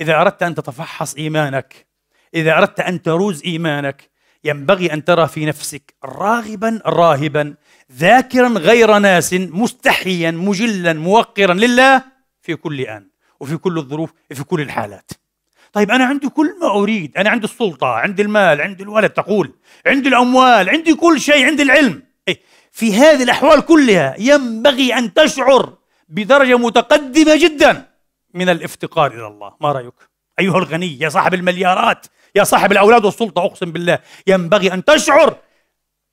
إذا أردت أن تتفحص إيمانك إذا أردت أن تروز إيمانك ينبغي أن ترى في نفسك راغبا راهبا ذاكرا غير ناس مستحيا مجلا موقرا لله في كل آن وفي كل الظروف في كل الحالات طيب أنا عندي كل ما أريد أنا عندي السلطة عندي المال عندي الولد تقول عندي الأموال عندي كل شيء عندي العلم إيه، في هذه الأحوال كلها ينبغي أن تشعر بدرجة متقدمة جدا من الافتقار إلى الله ما رأيك؟ أيها الغني يا صاحب المليارات يا صاحب الأولاد والسلطة أقسم بالله ينبغي أن تشعر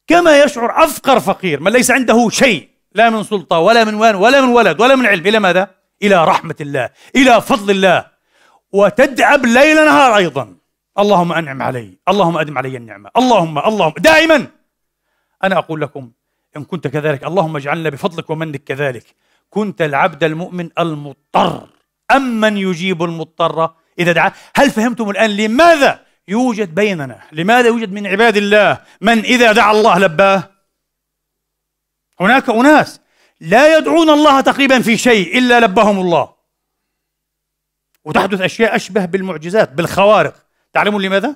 كما يشعر أفقر فقير من ليس عنده شيء لا من سلطة ولا من وان ولا من ولد ولا من علم إلى ماذا؟ إلى رحمة الله إلى فضل الله وتدعب ليل نهار أيضا اللهم أنعم علي اللهم أدم علي النعمة اللهم اللهم دائما أنا أقول لكم إن كنت كذلك اللهم اجعلنا بفضلك ومنك كذلك كنت العبد المؤمن المضطر أمن يجيب المضطر إذا دعاه هل فهمتم الآن لماذا يوجد بيننا لماذا يوجد من عباد الله من إذا دعا الله لباه هناك أناس لا يدعون الله تقريبا في شيء إلا لبهم الله وتحدث أشياء أشبه بالمعجزات بالخوارق تعلمون لماذا؟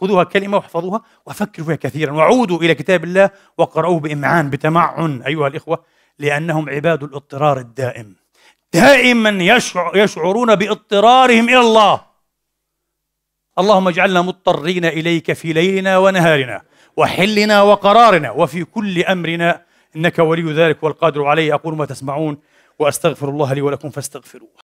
خذوها كلمة واحفظوها وفكروا فيها كثيرا وعودوا إلى كتاب الله وقرأوه بإمعان بتمعن أيها الإخوة لأنهم عباد الاضطرار الدائم دائما يشعرون باضطرارهم الى الله اللهم اجعلنا مضطرين اليك في ليلنا ونهارنا وحلنا وقرارنا وفي كل امرنا انك ولي ذلك والقادر عليه اقول ما تسمعون واستغفر الله لي ولكم فاستغفروه